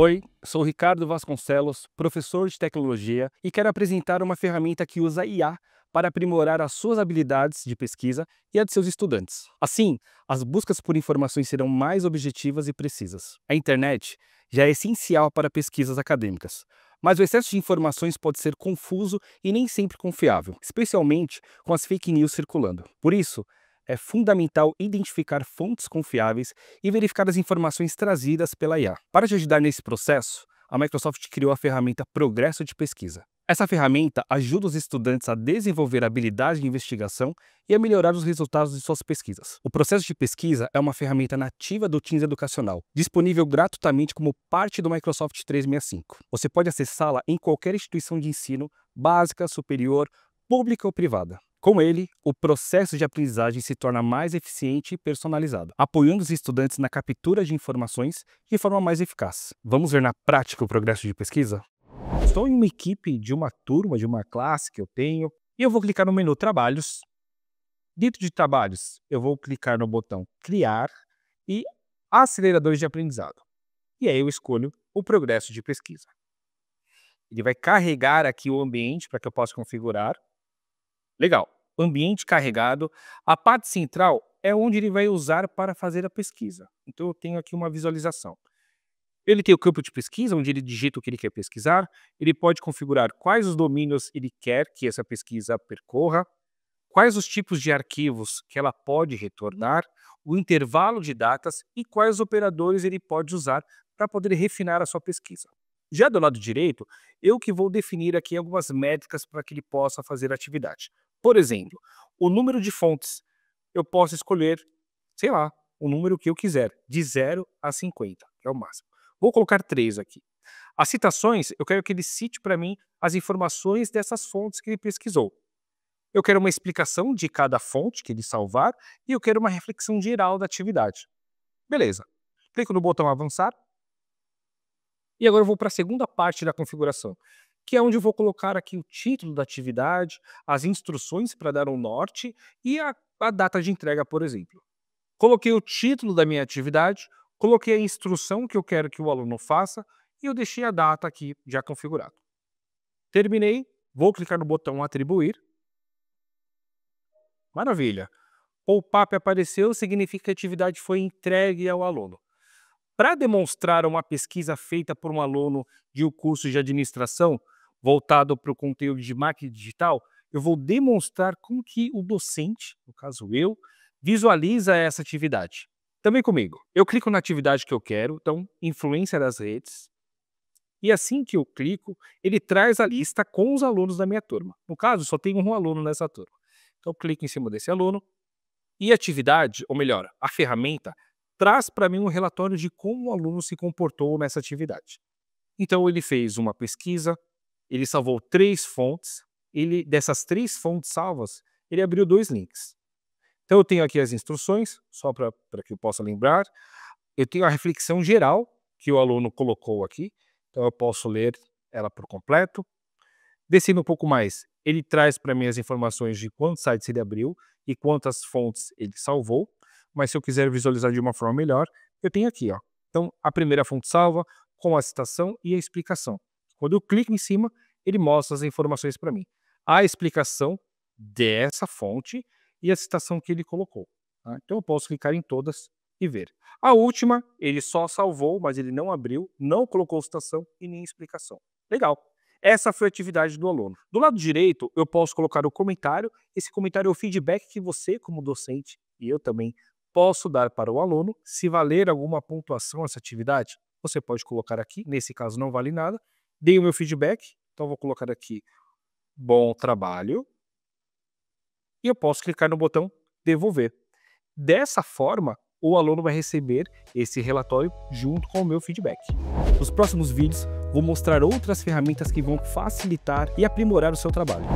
Oi, sou Ricardo Vasconcelos, professor de tecnologia e quero apresentar uma ferramenta que usa IA para aprimorar as suas habilidades de pesquisa e a de seus estudantes. Assim, as buscas por informações serão mais objetivas e precisas. A internet já é essencial para pesquisas acadêmicas, mas o excesso de informações pode ser confuso e nem sempre confiável, especialmente com as fake news circulando. Por isso, é fundamental identificar fontes confiáveis e verificar as informações trazidas pela IA. Para te ajudar nesse processo, a Microsoft criou a ferramenta Progresso de Pesquisa. Essa ferramenta ajuda os estudantes a desenvolver habilidades de investigação e a melhorar os resultados de suas pesquisas. O processo de pesquisa é uma ferramenta nativa do Teams Educacional, disponível gratuitamente como parte do Microsoft 365. Você pode acessá-la em qualquer instituição de ensino, básica, superior, pública ou privada. Com ele, o processo de aprendizagem se torna mais eficiente e personalizado, apoiando os estudantes na captura de informações de forma mais eficaz. Vamos ver na prática o progresso de pesquisa? Estou em uma equipe de uma turma, de uma classe que eu tenho, e eu vou clicar no menu Trabalhos. Dentro de Trabalhos, eu vou clicar no botão Criar e Aceleradores de Aprendizado. E aí eu escolho o progresso de pesquisa. Ele vai carregar aqui o ambiente para que eu possa configurar Legal. Ambiente carregado. A parte central é onde ele vai usar para fazer a pesquisa. Então eu tenho aqui uma visualização. Ele tem o campo de pesquisa, onde ele digita o que ele quer pesquisar. Ele pode configurar quais os domínios ele quer que essa pesquisa percorra, quais os tipos de arquivos que ela pode retornar, o intervalo de datas e quais operadores ele pode usar para poder refinar a sua pesquisa. Já do lado direito, eu que vou definir aqui algumas métricas para que ele possa fazer a atividade. Por exemplo, o número de fontes. Eu posso escolher, sei lá, o número que eu quiser, de 0 a 50, que é o máximo. Vou colocar três aqui. As citações, eu quero que ele cite para mim as informações dessas fontes que ele pesquisou. Eu quero uma explicação de cada fonte que ele salvar e eu quero uma reflexão geral da atividade. Beleza. Clico no botão avançar. E agora eu vou para a segunda parte da configuração, que é onde eu vou colocar aqui o título da atividade, as instruções para dar um norte e a, a data de entrega, por exemplo. Coloquei o título da minha atividade, coloquei a instrução que eu quero que o aluno faça e eu deixei a data aqui já configurada. Terminei, vou clicar no botão atribuir. Maravilha. pop apareceu, significa que a atividade foi entregue ao aluno. Para demonstrar uma pesquisa feita por um aluno de um curso de administração, voltado para o conteúdo de marketing digital, eu vou demonstrar como que o docente, no caso eu, visualiza essa atividade. Também comigo. Eu clico na atividade que eu quero, então influência das redes. E assim que eu clico, ele traz a lista com os alunos da minha turma. No caso, só tem um aluno nessa turma. Então eu clico em cima desse aluno e a atividade, ou melhor, a ferramenta traz para mim um relatório de como o aluno se comportou nessa atividade. Então ele fez uma pesquisa, ele salvou três fontes. Ele dessas três fontes salvas, ele abriu dois links. Então eu tenho aqui as instruções, só para que eu possa lembrar. Eu tenho a reflexão geral que o aluno colocou aqui, então eu posso ler ela por completo. Descendo um pouco mais, ele traz para mim as informações de quantos sites ele abriu e quantas fontes ele salvou. Mas se eu quiser visualizar de uma forma melhor, eu tenho aqui, ó. Então, a primeira fonte salva com a citação e a explicação. Quando eu clico em cima, ele mostra as informações para mim. A explicação dessa fonte e a citação que ele colocou. Tá? Então eu posso clicar em todas e ver. A última, ele só salvou, mas ele não abriu, não colocou citação e nem explicação. Legal. Essa foi a atividade do aluno. Do lado direito, eu posso colocar o comentário. Esse comentário é o feedback que você, como docente, e eu também, posso dar para o aluno. Se valer alguma pontuação essa atividade, você pode colocar aqui. Nesse caso, não vale nada. Dei o meu feedback, então vou colocar aqui bom trabalho. E eu posso clicar no botão devolver. Dessa forma, o aluno vai receber esse relatório junto com o meu feedback. Nos próximos vídeos, vou mostrar outras ferramentas que vão facilitar e aprimorar o seu trabalho.